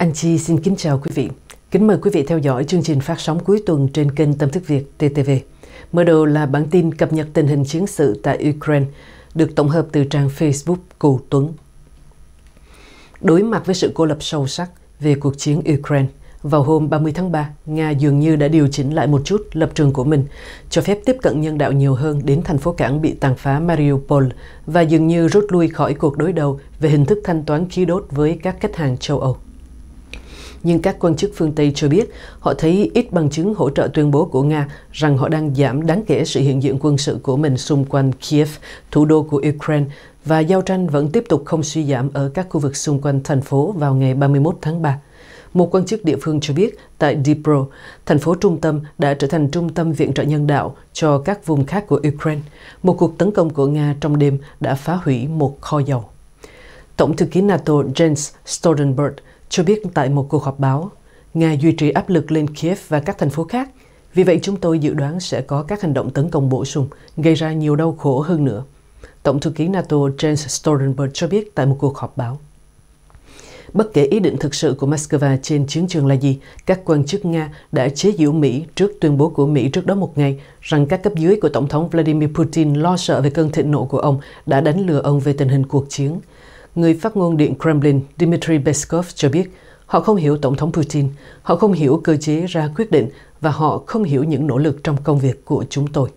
Anh Chi xin kính chào quý vị. Kính mời quý vị theo dõi chương trình phát sóng cuối tuần trên kênh Tâm thức Việt TTV. Mở đầu là bản tin cập nhật tình hình chiến sự tại Ukraine, được tổng hợp từ trang Facebook Cụ Tuấn. Đối mặt với sự cô lập sâu sắc về cuộc chiến Ukraine, vào hôm 30 tháng 3, Nga dường như đã điều chỉnh lại một chút lập trường của mình, cho phép tiếp cận nhân đạo nhiều hơn đến thành phố cảng bị tàn phá Mariupol và dường như rút lui khỏi cuộc đối đầu về hình thức thanh toán khí đốt với các khách hàng châu Âu nhưng các quan chức phương Tây cho biết họ thấy ít bằng chứng hỗ trợ tuyên bố của Nga rằng họ đang giảm đáng kể sự hiện diện quân sự của mình xung quanh Kiev, thủ đô của Ukraine, và giao tranh vẫn tiếp tục không suy giảm ở các khu vực xung quanh thành phố vào ngày 31 tháng 3. Một quan chức địa phương cho biết tại Dnipro, thành phố trung tâm đã trở thành trung tâm viện trợ nhân đạo cho các vùng khác của Ukraine. Một cuộc tấn công của Nga trong đêm đã phá hủy một kho dầu. Tổng thư ký NATO Jens Stoltenberg cho biết tại một cuộc họp báo, Nga duy trì áp lực lên Kiev và các thành phố khác. Vì vậy, chúng tôi dự đoán sẽ có các hành động tấn công bổ sung, gây ra nhiều đau khổ hơn nữa. Tổng thư ký NATO Jens Stoltenberg cho biết tại một cuộc họp báo. Bất kể ý định thực sự của Moscow trên chiến trường là gì, các quan chức Nga đã chế giễu Mỹ trước tuyên bố của Mỹ trước đó một ngày rằng các cấp dưới của Tổng thống Vladimir Putin lo sợ về cơn thịnh nộ của ông đã đánh lừa ông về tình hình cuộc chiến. Người phát ngôn Điện Kremlin Dmitry Peskov cho biết họ không hiểu Tổng thống Putin, họ không hiểu cơ chế ra quyết định và họ không hiểu những nỗ lực trong công việc của chúng tôi.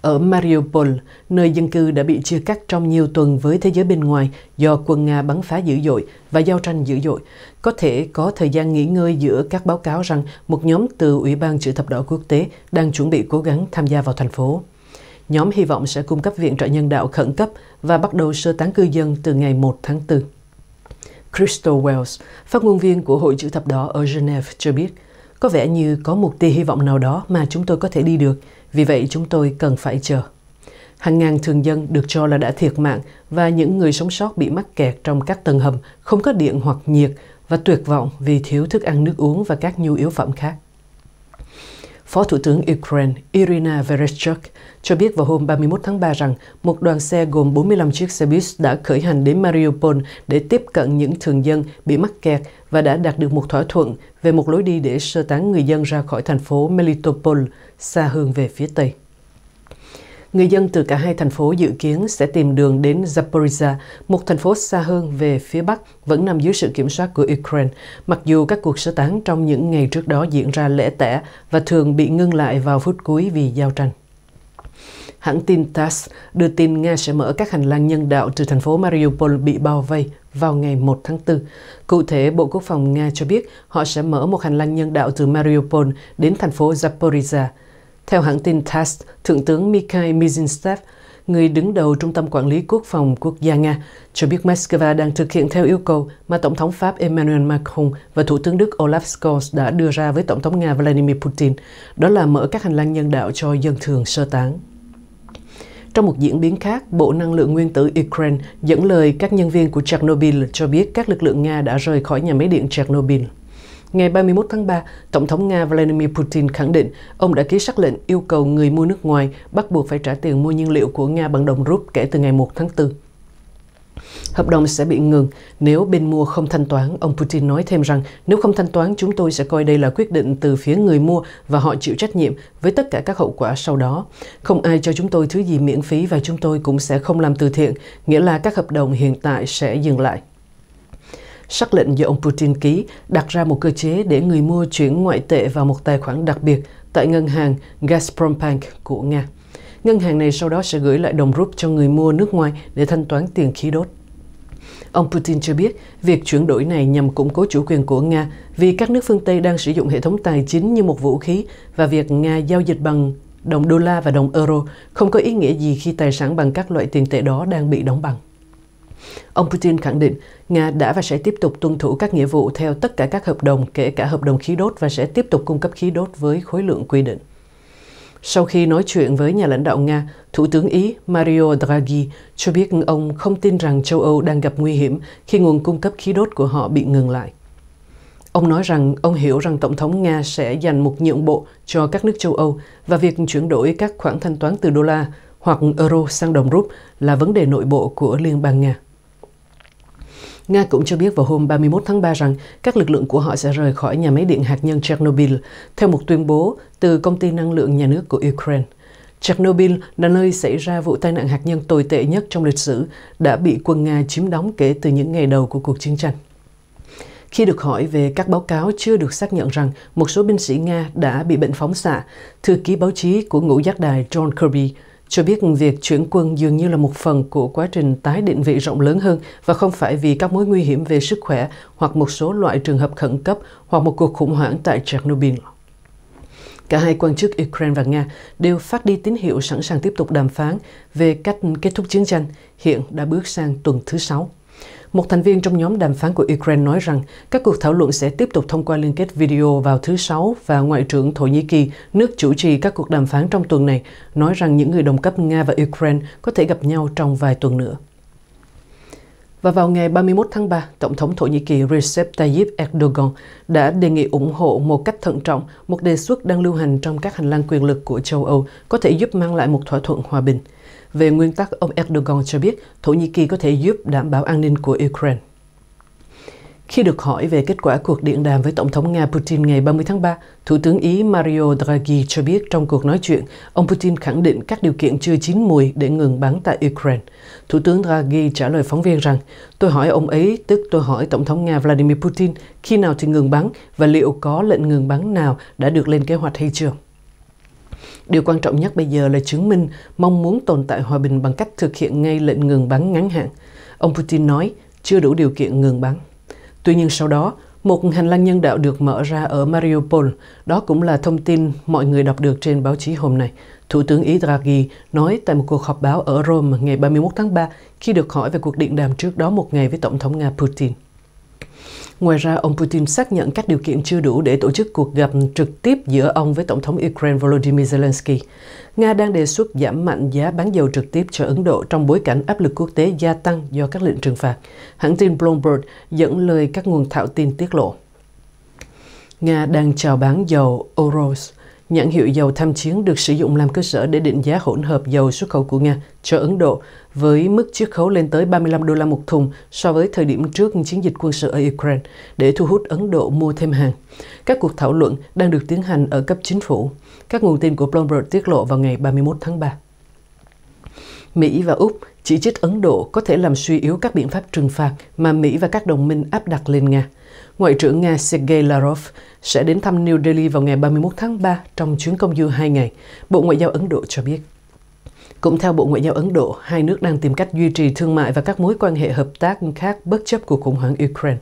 Ở Mariupol, nơi dân cư đã bị chia cắt trong nhiều tuần với thế giới bên ngoài do quân Nga bắn phá dữ dội và giao tranh dữ dội, có thể có thời gian nghỉ ngơi giữa các báo cáo rằng một nhóm từ Ủy ban Chữ thập đỏ quốc tế đang chuẩn bị cố gắng tham gia vào thành phố nhóm hy vọng sẽ cung cấp viện trợ nhân đạo khẩn cấp và bắt đầu sơ tán cư dân từ ngày 1 tháng 4. Crystal Wells, phát ngôn viên của hội chữ thập đỏ ở Geneva cho biết, có vẻ như có một tia hy vọng nào đó mà chúng tôi có thể đi được, vì vậy chúng tôi cần phải chờ. Hàng ngàn thường dân được cho là đã thiệt mạng và những người sống sót bị mắc kẹt trong các tầng hầm, không có điện hoặc nhiệt và tuyệt vọng vì thiếu thức ăn nước uống và các nhu yếu phẩm khác. Phó Thủ tướng Ukraine Irina Vereshchuk cho biết vào hôm 31 tháng 3 rằng một đoàn xe gồm 45 chiếc xe bus đã khởi hành đến Mariupol để tiếp cận những thường dân bị mắc kẹt và đã đạt được một thỏa thuận về một lối đi để sơ tán người dân ra khỏi thành phố Melitopol, xa hơn về phía Tây người dân từ cả hai thành phố dự kiến sẽ tìm đường đến Zaporizhia, một thành phố xa hơn về phía Bắc vẫn nằm dưới sự kiểm soát của Ukraine, mặc dù các cuộc sơ tán trong những ngày trước đó diễn ra lẻ tẻ và thường bị ngưng lại vào phút cuối vì giao tranh. Hãng tin TASS đưa tin Nga sẽ mở các hành lang nhân đạo từ thành phố Mariupol bị bao vây vào ngày 1 tháng 4. Cụ thể, Bộ Quốc phòng Nga cho biết họ sẽ mở một hành lang nhân đạo từ Mariupol đến thành phố Zaporizhia. Theo hãng tin TASS, Thượng tướng Mikhail Mizinstev, người đứng đầu Trung tâm Quản lý Quốc phòng Quốc gia Nga, cho biết Moscow đang thực hiện theo yêu cầu mà Tổng thống Pháp Emmanuel Macron và Thủ tướng Đức Olaf Scholz đã đưa ra với Tổng thống Nga Vladimir Putin, đó là mở các hành lang nhân đạo cho dân thường sơ tán. Trong một diễn biến khác, Bộ Năng lượng Nguyên tử Ukraine dẫn lời các nhân viên của Chernobyl cho biết các lực lượng Nga đã rời khỏi nhà máy điện Chernobyl. Ngày 31 tháng 3, Tổng thống Nga Vladimir Putin khẳng định ông đã ký sắc lệnh yêu cầu người mua nước ngoài bắt buộc phải trả tiền mua nhiên liệu của Nga bằng đồng rút kể từ ngày 1 tháng 4. Hợp đồng sẽ bị ngừng nếu bên mua không thanh toán. Ông Putin nói thêm rằng nếu không thanh toán, chúng tôi sẽ coi đây là quyết định từ phía người mua và họ chịu trách nhiệm với tất cả các hậu quả sau đó. Không ai cho chúng tôi thứ gì miễn phí và chúng tôi cũng sẽ không làm từ thiện, nghĩa là các hợp đồng hiện tại sẽ dừng lại. Sắc lệnh do ông Putin ký đặt ra một cơ chế để người mua chuyển ngoại tệ vào một tài khoản đặc biệt tại ngân hàng Gazprom Bank của Nga. Ngân hàng này sau đó sẽ gửi lại đồng rúp cho người mua nước ngoài để thanh toán tiền khí đốt. Ông Putin cho biết, việc chuyển đổi này nhằm củng cố chủ quyền của Nga vì các nước phương Tây đang sử dụng hệ thống tài chính như một vũ khí và việc Nga giao dịch bằng đồng đô la và đồng euro không có ý nghĩa gì khi tài sản bằng các loại tiền tệ đó đang bị đóng bằng. Ông Putin khẳng định Nga đã và sẽ tiếp tục tuân thủ các nghĩa vụ theo tất cả các hợp đồng, kể cả hợp đồng khí đốt và sẽ tiếp tục cung cấp khí đốt với khối lượng quy định. Sau khi nói chuyện với nhà lãnh đạo Nga, Thủ tướng Ý Mario Draghi cho biết ông không tin rằng châu Âu đang gặp nguy hiểm khi nguồn cung cấp khí đốt của họ bị ngừng lại. Ông nói rằng ông hiểu rằng Tổng thống Nga sẽ dành một nhượng bộ cho các nước châu Âu và việc chuyển đổi các khoản thanh toán từ đô la hoặc euro sang đồng rúp là vấn đề nội bộ của Liên bang Nga. Nga cũng cho biết vào hôm 31 tháng 3 rằng các lực lượng của họ sẽ rời khỏi nhà máy điện hạt nhân Chernobyl, theo một tuyên bố từ Công ty Năng lượng Nhà nước của Ukraine. Chernobyl là nơi xảy ra vụ tai nạn hạt nhân tồi tệ nhất trong lịch sử, đã bị quân Nga chiếm đóng kể từ những ngày đầu của cuộc chiến tranh. Khi được hỏi về các báo cáo chưa được xác nhận rằng một số binh sĩ Nga đã bị bệnh phóng xạ, thư ký báo chí của ngũ giác đài John Kirby cho biết việc chuyển quân dường như là một phần của quá trình tái định vị rộng lớn hơn và không phải vì các mối nguy hiểm về sức khỏe hoặc một số loại trường hợp khẩn cấp hoặc một cuộc khủng hoảng tại Chernobyl. Cả hai quan chức Ukraine và Nga đều phát đi tín hiệu sẵn sàng tiếp tục đàm phán về cách kết thúc chiến tranh, hiện đã bước sang tuần thứ sáu. Một thành viên trong nhóm đàm phán của Ukraine nói rằng các cuộc thảo luận sẽ tiếp tục thông qua liên kết video vào thứ Sáu và Ngoại trưởng Thổ Nhĩ Kỳ, nước chủ trì các cuộc đàm phán trong tuần này, nói rằng những người đồng cấp Nga và Ukraine có thể gặp nhau trong vài tuần nữa. Và vào ngày 31 tháng 3, Tổng thống Thổ Nhĩ Kỳ Recep Tayyip Erdogan đã đề nghị ủng hộ một cách thận trọng một đề xuất đang lưu hành trong các hành lang quyền lực của châu Âu có thể giúp mang lại một thỏa thuận hòa bình – về nguyên tắc, ông Erdogan cho biết Thổ Nhĩ Kỳ có thể giúp đảm bảo an ninh của Ukraine. Khi được hỏi về kết quả cuộc điện đàm với Tổng thống Nga Putin ngày 30 tháng 3, Thủ tướng Ý Mario Draghi cho biết trong cuộc nói chuyện, ông Putin khẳng định các điều kiện chưa chín mùi để ngừng bắn tại Ukraine. Thủ tướng Draghi trả lời phóng viên rằng, tôi hỏi ông ấy, tức tôi hỏi Tổng thống Nga Vladimir Putin, khi nào thì ngừng bắn và liệu có lệnh ngừng bắn nào đã được lên kế hoạch hay chưa. Điều quan trọng nhất bây giờ là chứng minh mong muốn tồn tại hòa bình bằng cách thực hiện ngay lệnh ngừng bắn ngắn hạn. Ông Putin nói chưa đủ điều kiện ngừng bắn. Tuy nhiên sau đó, một hành lang nhân đạo được mở ra ở Mariupol. Đó cũng là thông tin mọi người đọc được trên báo chí hôm nay. Thủ tướng Ý Draghi nói tại một cuộc họp báo ở Rome ngày 31 tháng 3 khi được hỏi về cuộc điện đàm trước đó một ngày với Tổng thống Nga Putin. Ngoài ra, ông Putin xác nhận các điều kiện chưa đủ để tổ chức cuộc gặp trực tiếp giữa ông với Tổng thống Ukraine Volodymyr Zelensky. Nga đang đề xuất giảm mạnh giá bán dầu trực tiếp cho Ấn Độ trong bối cảnh áp lực quốc tế gia tăng do các lệnh trừng phạt. Hãng tin Bloomberg dẫn lời các nguồn thạo tin tiết lộ. Nga đang chào bán dầu Oros Nhãn hiệu dầu tham chiến được sử dụng làm cơ sở để định giá hỗn hợp dầu xuất khẩu của Nga cho Ấn Độ với mức chiết khấu lên tới 35 đô la một thùng so với thời điểm trước chiến dịch quân sự ở Ukraine để thu hút Ấn Độ mua thêm hàng. Các cuộc thảo luận đang được tiến hành ở cấp chính phủ. Các nguồn tin của Bloomberg tiết lộ vào ngày 31 tháng 3. Mỹ và Úc chỉ trích Ấn Độ có thể làm suy yếu các biện pháp trừng phạt mà Mỹ và các đồng minh áp đặt lên Nga – Ngoại trưởng Nga Sergei Lavrov sẽ đến thăm New Delhi vào ngày 31 tháng 3 trong chuyến công du 2 ngày, Bộ Ngoại giao Ấn Độ cho biết. Cũng theo Bộ Ngoại giao Ấn Độ, hai nước đang tìm cách duy trì thương mại và các mối quan hệ hợp tác khác bất chấp cuộc khủng hoảng Ukraine.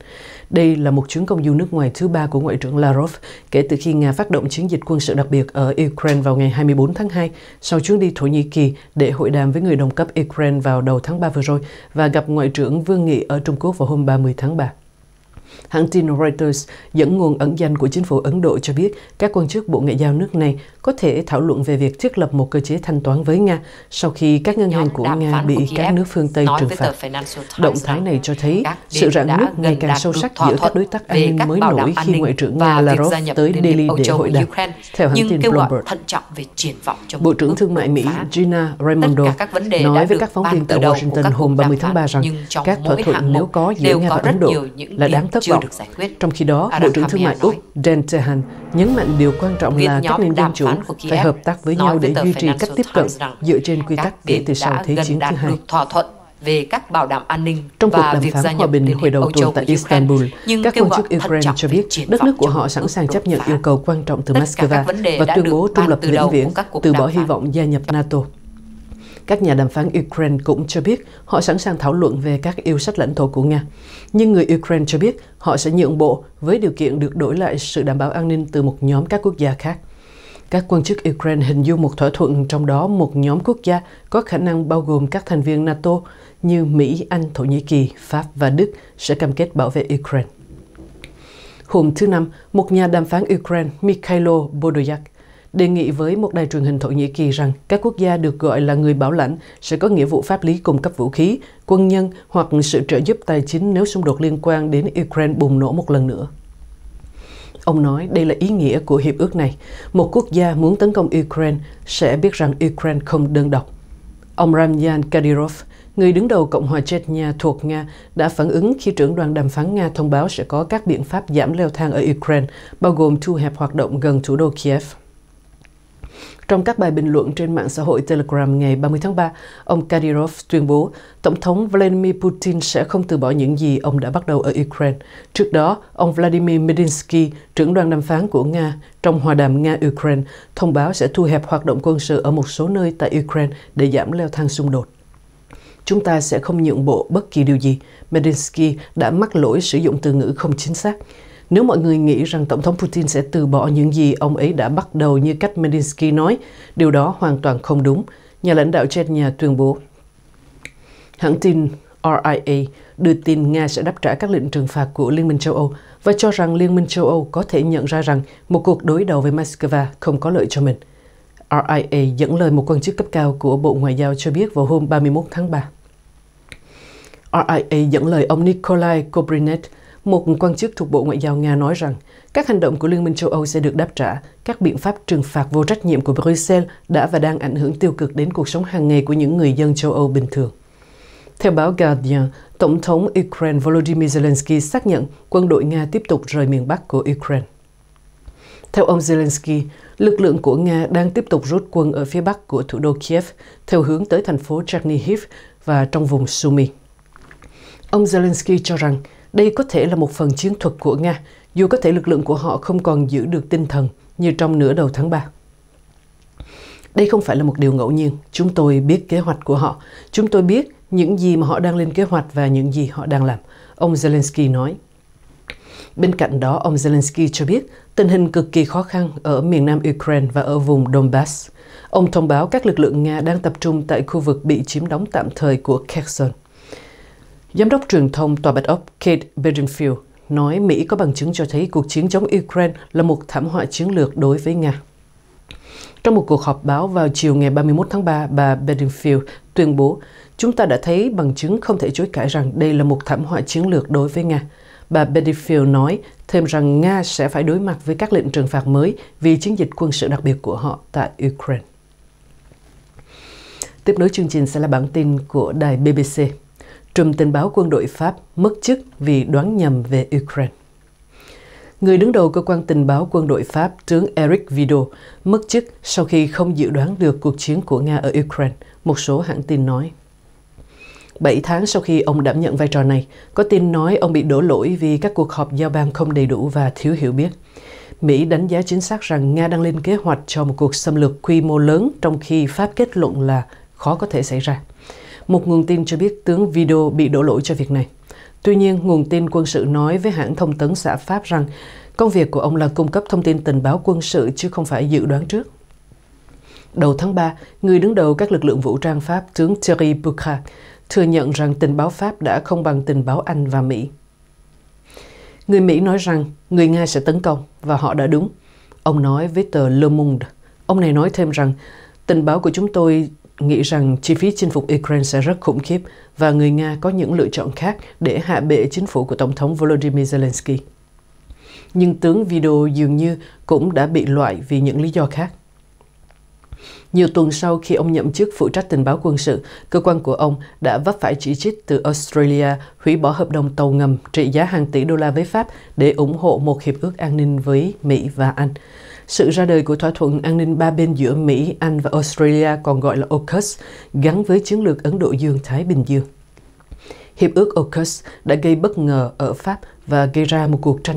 Đây là một chuyến công du nước ngoài thứ ba của Ngoại trưởng Lavrov kể từ khi Nga phát động chiến dịch quân sự đặc biệt ở Ukraine vào ngày 24 tháng 2 sau chuyến đi Thổ Nhĩ Kỳ để hội đàm với người đồng cấp Ukraine vào đầu tháng 3 vừa rồi và gặp Ngoại trưởng Vương Nghị ở Trung Quốc vào hôm 30 tháng 3. Hãng tin Reuters dẫn nguồn ẩn danh của chính phủ Ấn Độ cho biết các quan chức Bộ Ngoại giao nước này có thể thảo luận về việc thiết lập một cơ chế thanh toán với Nga sau khi các ngân hàng của Nga bị các nước phương Tây trừng phạt. Động thái này cho thấy sự rạn nứt ngày càng sâu sắc giữa các đối tác an ninh mới nổi khi Ngoại trưởng Nga Lavrov tới Delhi để hội đàm, theo hãng tin Bloomberg. thận trọng về triển Bộ trưởng Thương mại Mỹ Gina Raimondo nói với các phóng viên tại Washington hôm 30 tháng 3 rằng các thỏa thuận nếu có giữa Nga và Ấn Độ là đáng thất vọng. Trong khi đó, Bộ trưởng Thương mại Úc Dan Tehan nhấn mạnh điều quan trọng là các nền dân chủ phải hợp tác với nhau để duy trì cách tiếp cận dựa trên quy tắc kể từ sau Thế chiến thứ hai Thỏa thuận về các bảo đảm an ninh trong cuộc đàm phán hòa bình hồi đầu tuần tại Istanbul, nhưng các quan chức Ukraine cho biết đất nước của họ sẵn sàng chấp nhận yêu cầu quan trọng từ Moscow và tuyên bố trung lập vĩnh viễn, từ bỏ hy vọng gia nhập NATO các nhà đàm phán Ukraine cũng cho biết họ sẵn sàng thảo luận về các yêu sách lãnh thổ của Nga. Nhưng người Ukraine cho biết họ sẽ nhượng bộ với điều kiện được đổi lại sự đảm bảo an ninh từ một nhóm các quốc gia khác. Các quan chức Ukraine hình dung một thỏa thuận trong đó một nhóm quốc gia có khả năng bao gồm các thành viên NATO như Mỹ, Anh, Thổ Nhĩ Kỳ, Pháp và Đức sẽ cam kết bảo vệ Ukraine. Hôm thứ Năm, một nhà đàm phán Ukraine, Mikhailo Bodoyak, đề nghị với một đài truyền hình Thổ Nhĩ Kỳ rằng các quốc gia được gọi là người bảo lãnh sẽ có nghĩa vụ pháp lý cung cấp vũ khí, quân nhân hoặc sự trợ giúp tài chính nếu xung đột liên quan đến Ukraine bùng nổ một lần nữa. Ông nói đây là ý nghĩa của hiệp ước này. Một quốc gia muốn tấn công Ukraine sẽ biết rằng Ukraine không đơn độc. Ông Ramyan Kadyrov, người đứng đầu Cộng hòa Chechnya thuộc Nga, đã phản ứng khi trưởng đoàn đàm phán Nga thông báo sẽ có các biện pháp giảm leo thang ở Ukraine, bao gồm thu hẹp hoạt động gần thủ đô Kiev. Trong các bài bình luận trên mạng xã hội Telegram ngày 30 tháng 3, ông Kadyrov tuyên bố Tổng thống Vladimir Putin sẽ không từ bỏ những gì ông đã bắt đầu ở Ukraine. Trước đó, ông Vladimir Medinsky, trưởng đoàn đàm phán của Nga, trong hòa đàm Nga-Ukraine, thông báo sẽ thu hẹp hoạt động quân sự ở một số nơi tại Ukraine để giảm leo thang xung đột chúng ta sẽ không nhượng bộ bất kỳ điều gì. Medinsky đã mắc lỗi sử dụng từ ngữ không chính xác. Nếu mọi người nghĩ rằng Tổng thống Putin sẽ từ bỏ những gì ông ấy đã bắt đầu như cách Medinsky nói, điều đó hoàn toàn không đúng, nhà lãnh đạo Chechnya tuyên bố. Hãng tin RIA đưa tin Nga sẽ đáp trả các lệnh trừng phạt của Liên minh châu Âu và cho rằng Liên minh châu Âu có thể nhận ra rằng một cuộc đối đầu với Moscow không có lợi cho mình. RIA dẫn lời một quan chức cấp cao của Bộ Ngoại giao cho biết vào hôm 31 tháng 3. RIA dẫn lời ông Nikolai Kobrinet, một quan chức thuộc Bộ Ngoại giao Nga nói rằng các hành động của Liên minh châu Âu sẽ được đáp trả. Các biện pháp trừng phạt vô trách nhiệm của Bruxelles đã và đang ảnh hưởng tiêu cực đến cuộc sống hàng ngày của những người dân châu Âu bình thường. Theo báo Guardian, Tổng thống Ukraine Volodymyr Zelensky xác nhận quân đội Nga tiếp tục rời miền Bắc của Ukraine. Theo ông Zelensky, lực lượng của Nga đang tiếp tục rút quân ở phía bắc của thủ đô Kiev theo hướng tới thành phố Chernihiv và trong vùng Sumy. Ông Zelensky cho rằng đây có thể là một phần chiến thuật của Nga, dù có thể lực lượng của họ không còn giữ được tinh thần như trong nửa đầu tháng 3. Đây không phải là một điều ngẫu nhiên, chúng tôi biết kế hoạch của họ, chúng tôi biết những gì mà họ đang lên kế hoạch và những gì họ đang làm, ông Zelensky nói. Bên cạnh đó, ông Zelensky cho biết tình hình cực kỳ khó khăn ở miền nam Ukraine và ở vùng Donbass. Ông thông báo các lực lượng Nga đang tập trung tại khu vực bị chiếm đóng tạm thời của Kherson. Giám đốc truyền thông Tòa Bạch Ốc Kate Bedingfield nói Mỹ có bằng chứng cho thấy cuộc chiến chống Ukraine là một thảm họa chiến lược đối với Nga. Trong một cuộc họp báo vào chiều ngày 31 tháng 3, bà Bedingfield tuyên bố chúng ta đã thấy bằng chứng không thể chối cãi rằng đây là một thảm họa chiến lược đối với Nga. Bà Bedingfield nói thêm rằng Nga sẽ phải đối mặt với các lệnh trừng phạt mới vì chiến dịch quân sự đặc biệt của họ tại Ukraine. Tiếp nối chương trình sẽ là bản tin của đài BBC trùm tình báo quân đội Pháp mất chức vì đoán nhầm về Ukraine. Người đứng đầu cơ quan tình báo quân đội Pháp tướng Eric Vido mất chức sau khi không dự đoán được cuộc chiến của Nga ở Ukraine, một số hãng tin nói. Bảy tháng sau khi ông đảm nhận vai trò này, có tin nói ông bị đổ lỗi vì các cuộc họp giao ban không đầy đủ và thiếu hiểu biết. Mỹ đánh giá chính xác rằng Nga đang lên kế hoạch cho một cuộc xâm lược quy mô lớn trong khi Pháp kết luận là khó có thể xảy ra. Một nguồn tin cho biết tướng Vido bị đổ lỗi cho việc này. Tuy nhiên, nguồn tin quân sự nói với hãng thông tấn xã Pháp rằng công việc của ông là cung cấp thông tin tình báo quân sự chứ không phải dự đoán trước. Đầu tháng 3, người đứng đầu các lực lượng vũ trang Pháp tướng Thierry Bouchard thừa nhận rằng tình báo Pháp đã không bằng tình báo Anh và Mỹ. Người Mỹ nói rằng người Nga sẽ tấn công và họ đã đúng. Ông nói với tờ Le Monde. Ông này nói thêm rằng tình báo của chúng tôi nghĩ rằng chi phí chinh phục Ukraine sẽ rất khủng khiếp và người Nga có những lựa chọn khác để hạ bệ chính phủ của Tổng thống Volodymyr Zelensky. Nhưng tướng Vido dường như cũng đã bị loại vì những lý do khác. Nhiều tuần sau khi ông nhậm chức phụ trách tình báo quân sự, cơ quan của ông đã vấp phải chỉ trích từ Australia hủy bỏ hợp đồng tàu ngầm trị giá hàng tỷ đô la với Pháp để ủng hộ một hiệp ước an ninh với Mỹ và Anh. Sự ra đời của thỏa thuận an ninh ba bên giữa Mỹ, Anh và Australia còn gọi là AUKUS gắn với chiến lược Ấn Độ Dương-Thái Bình Dương. Hiệp ước AUKUS đã gây bất ngờ ở Pháp và gây ra một cuộc tranh